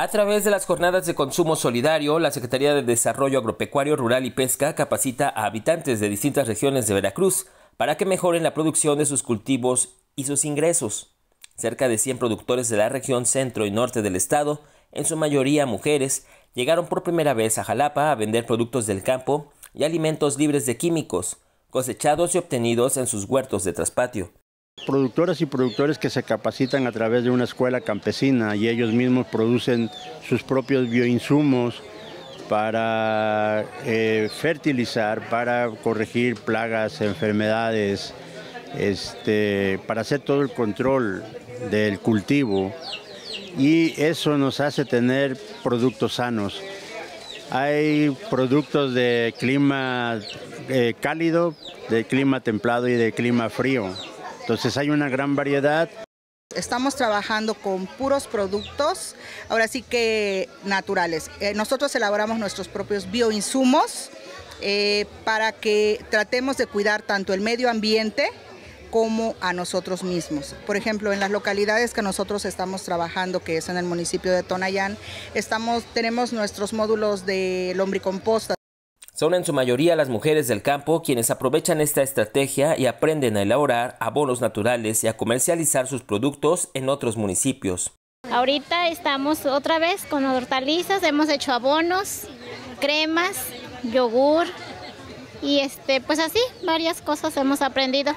A través de las jornadas de consumo solidario, la Secretaría de Desarrollo Agropecuario, Rural y Pesca capacita a habitantes de distintas regiones de Veracruz para que mejoren la producción de sus cultivos y sus ingresos. Cerca de 100 productores de la región centro y norte del estado, en su mayoría mujeres, llegaron por primera vez a Jalapa a vender productos del campo y alimentos libres de químicos, cosechados y obtenidos en sus huertos de traspatio. Productoras y productores que se capacitan a través de una escuela campesina y ellos mismos producen sus propios bioinsumos para eh, fertilizar, para corregir plagas, enfermedades, este, para hacer todo el control del cultivo y eso nos hace tener productos sanos. Hay productos de clima eh, cálido, de clima templado y de clima frío. Entonces hay una gran variedad. Estamos trabajando con puros productos, ahora sí que naturales. Eh, nosotros elaboramos nuestros propios bioinsumos eh, para que tratemos de cuidar tanto el medio ambiente como a nosotros mismos. Por ejemplo, en las localidades que nosotros estamos trabajando, que es en el municipio de Tonayán, estamos, tenemos nuestros módulos de lombricomposta. Son en su mayoría las mujeres del campo quienes aprovechan esta estrategia y aprenden a elaborar abonos naturales y a comercializar sus productos en otros municipios. Ahorita estamos otra vez con hortalizas, hemos hecho abonos, cremas, yogur y este, pues así varias cosas hemos aprendido.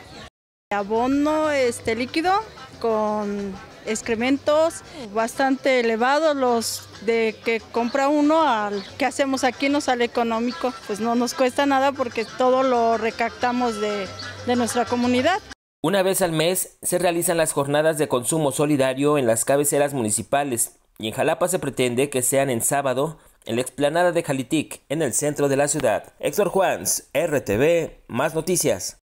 Abono este líquido con excrementos bastante elevados, los de que compra uno al que hacemos aquí nos sale económico, pues no nos cuesta nada porque todo lo recactamos de, nuestra comunidad. Una vez al mes se realizan las jornadas de consumo solidario en las cabeceras municipales y en Jalapa se pretende que sean en sábado en la explanada de Jalitic, en el centro de la ciudad. Héctor Juans, RTV, más noticias.